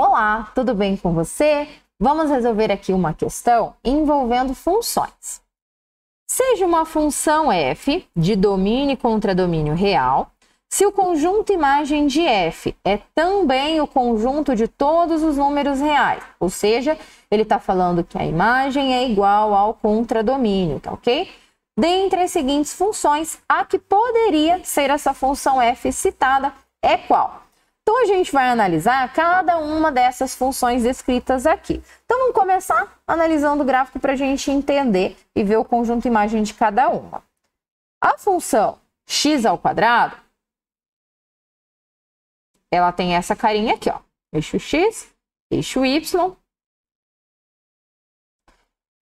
Olá, tudo bem com você? Vamos resolver aqui uma questão envolvendo funções. Seja uma função f de domínio contra domínio real, se o conjunto imagem de f é também o conjunto de todos os números reais, ou seja, ele está falando que a imagem é igual ao contradomínio, tá ok? Dentre as seguintes funções, a que poderia ser essa função f citada é qual? Então a gente vai analisar cada uma dessas funções descritas aqui. Então vamos começar analisando o gráfico para a gente entender e ver o conjunto imagem de cada uma. A função x ao quadrado, ela tem essa carinha aqui, ó, eixo x, eixo y.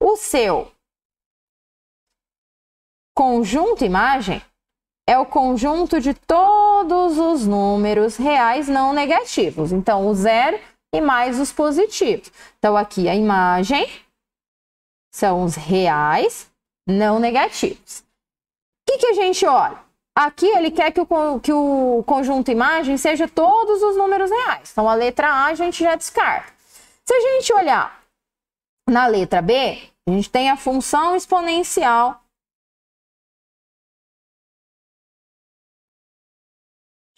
O seu conjunto imagem é o conjunto de todos os números reais não negativos. Então, o zero e mais os positivos. Então, aqui a imagem são os reais não negativos. O que, que a gente olha? Aqui ele quer que o, que o conjunto imagem seja todos os números reais. Então, a letra A a gente já descarta. Se a gente olhar na letra B, a gente tem a função exponencial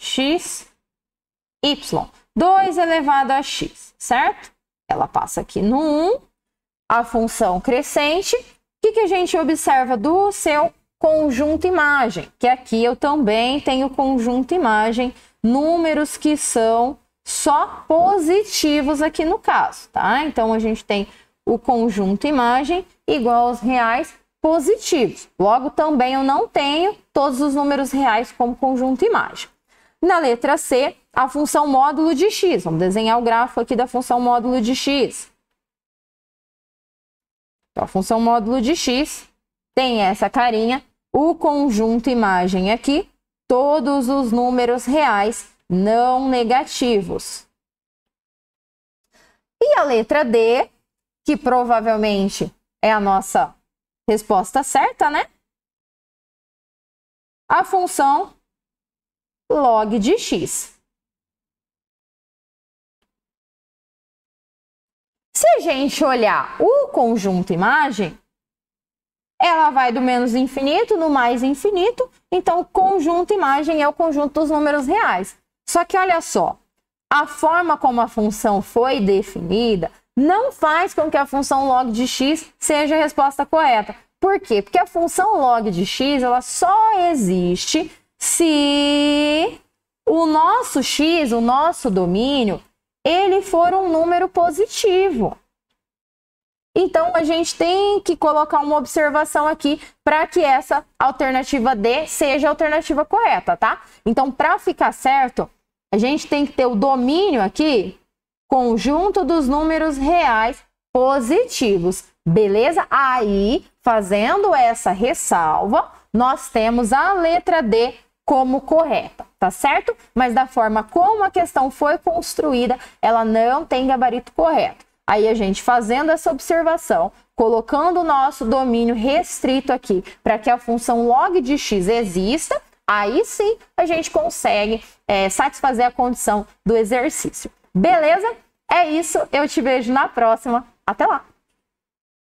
x, y. 2 elevado a x, certo? Ela passa aqui no 1, a função crescente. O que, que a gente observa do seu conjunto imagem? Que aqui eu também tenho conjunto imagem, números que são só positivos aqui no caso, tá? Então, a gente tem o conjunto imagem igual aos reais positivos. Logo, também eu não tenho todos os números reais como conjunto imagem. Na letra C, a função módulo de x. Vamos desenhar o grafo aqui da função módulo de x. Então, a função módulo de x tem essa carinha, o conjunto imagem aqui, todos os números reais não negativos. E a letra D, que provavelmente é a nossa resposta certa, né? A função log de x. Se a gente olhar o conjunto imagem, ela vai do menos infinito no mais infinito, então o conjunto imagem é o conjunto dos números reais. Só que olha só, a forma como a função foi definida não faz com que a função log de x seja a resposta correta. Por quê? Porque a função log de x ela só existe se o nosso x, o nosso domínio, ele for um número positivo. Então, a gente tem que colocar uma observação aqui para que essa alternativa D seja a alternativa correta, tá? Então, para ficar certo, a gente tem que ter o domínio aqui, conjunto dos números reais positivos, beleza? Aí, fazendo essa ressalva, nós temos a letra D como correta, tá certo? Mas da forma como a questão foi construída, ela não tem gabarito correto. Aí a gente fazendo essa observação, colocando o nosso domínio restrito aqui para que a função log de x exista, aí sim a gente consegue é, satisfazer a condição do exercício. Beleza? É isso, eu te vejo na próxima. Até lá!